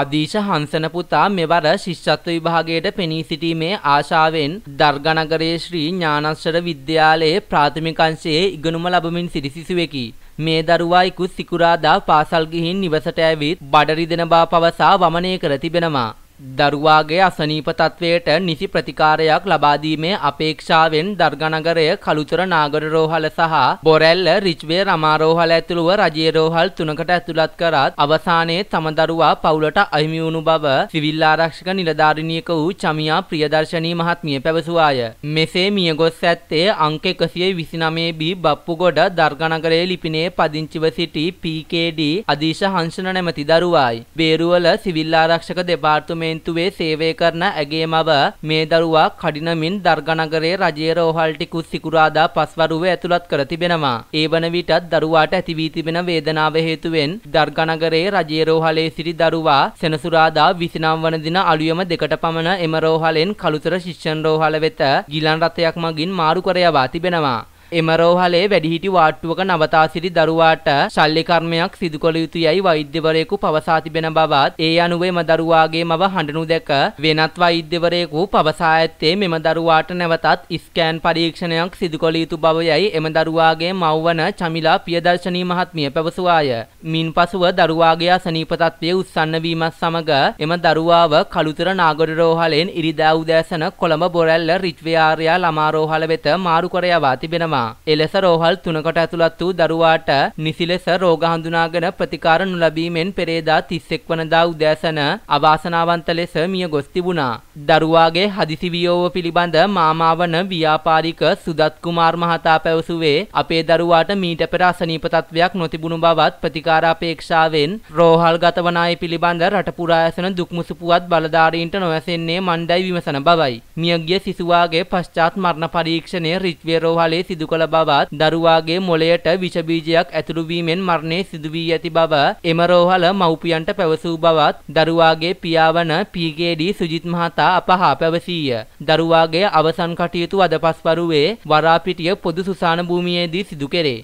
අදීශ හන්සන පුතා මෙවර ශිෂ්‍යත්ව විභාගයට පෙනී සිටීමේ ආශාවෙන් දර්ගනගරයේ ශ්‍රී ඥානස්වර විද්‍යාලයේ ප්‍රාථමික අංශයේ ඉගෙනුම ලබමින් සිටි සිසුවෙකි. මේ දරුවා ඉකුත් සිකුරාදා පාසල් ගිහින් නිවසට ඇවිත් බඩ රිදෙන බව පවසා වමනය කර තිබෙනවා. දරුවාගේ අසනීප තත්වයට නිසි ප්‍රතිකාරයක් ලබා දීමේ අපේක්ෂාවෙන් දර්ගනගරය කලුතර නාගර රෝහල සහ බොරැල්ල රිච්වේ රමා රෝහල ඇතුළුව රජයේ රෝහල් තුනකට ඇතුළත් කරත් අවසානයේ තම දරුවා පවුලට අහිමි වුණු බව සිවිල් ආරක්ෂක නිලධාරිණියක වූ චමියා ප්‍රියදර්ශනී මහත්මිය පැවසුවාය. මෙසේ මියගොස් ඇත්තේ අංක 129 බී බප්පුගොඩ දර්ගනගරයේ ලිපිනේ පදිංචිව සිටි PKD අදීශ හංසන නැමැති දරුවායි. බේරුවල සිවිල් ආරක්ෂක දෙපාර්තමේන්තුවේ පාර්ලිමේන්තුවේ සේවය කරන ඇගේ මව මේ දරුවා කඩිනමින් දර්ගනගරයේ රජයේ රෝහල් ටිකුස් සිකුරාදා පස්වරුවේ ඇතුළත් කර තිබෙනවා. ඒ වන විටත් දරුවාට ඇති වී තිබෙන වේදනාව හේතුවෙන් දර්ගනගරයේ රජයේ රෝහලේ සිටි දරුවා සෙනසුරාදා 29 වන දින අලුයම දෙකට පමණ එම රෝහලෙන් කළුතර ශිෂ්‍යන් රෝහල වෙත ගිලන් රථයක් මගින් මාරු කර යවා තිබෙනවා. එම රෝහලේ වැඩිහිටි වාට්ටුවක නවතා සිටි දරුවාට ශල්‍ය කර්මයක් සිදු කළ යුතුයයි වෛද්‍යවරයෙකු පවසා තිබෙන බවත් ඒ අනුව එම දරුවාගේ මව හඬනු දැක වෙනත් වෛද්‍යවරයෙකු පවසා ඇත්තේ මෙම දරුවාට නැවතත් ස්කෑන් පරීක්ෂණයක් සිදු කළ යුතු බවයයි එම දරුවාගේ මව්වන චමිලා ප්‍රියදර්ශනී මහත්මිය පැවසුවාය. මින් පසුව දරුවාගේ අසනීප තත්ත්වය උස්සන්න වීමත් සමග එම දරුවාව කළුතර නාගොඩ රෝහලෙන් ඉරිදා උදෑසන කොළඹ බොරැල්ල රිච්වේ ආර්යා ළමා රෝහල වෙත මාරු කර යවා තිබෙනවා. තිබෙනවා. එලෙස රෝහල් තුනකට ඇතුළත් වූ දරුවාට නිසි ලෙස රෝග හඳුනාගෙන ප්‍රතිකාර නොලැබීමෙන් පෙරේදා 31 වනදා උදෑසන අවාසනාවන්ත ලෙස මිය ගොස් තිබුණා. දරුවාගේ හදිසි වියෝව පිළිබඳ මාමා වන ව්‍යාපාරික සුදත් කුමාර් මහතා පැවසුවේ අපේ දරුවාට මීට පෙර අසනීප තත්වයක් නොතිබුණු බවත් ප්‍රතිකාර අපේක්ෂාවෙන් රෝහල්ගත වන අය පිළිබඳ රට පුරා ඇසෙන දුක් මුසුපුවත් බලධාරීන්ට නොඇසෙන්නේ මණ්ඩයි විමසන බවයි. මියගිය සිසුවාගේ පශ්චාත් මරණ පරීක්ෂණය රිච්වේ රෝහලේ සිදු කළ බවත් දරුවාගේ මොළයට විෂ බීජයක් ඇතුළු වීමෙන් මරණය සිදු වී ඇති බව එම රෝහල මව්පියන්ට පැවසූ බවත් දරුවාගේ පියාවන පීකේඩී සුජිත් මහතා අපහා පැවසීය. දරුවාගේ අවසන් කටයුතු අද පස්වරුවේ වරාපිටිය පොදු සුසාන භූමියේදී සිදු කෙරේ.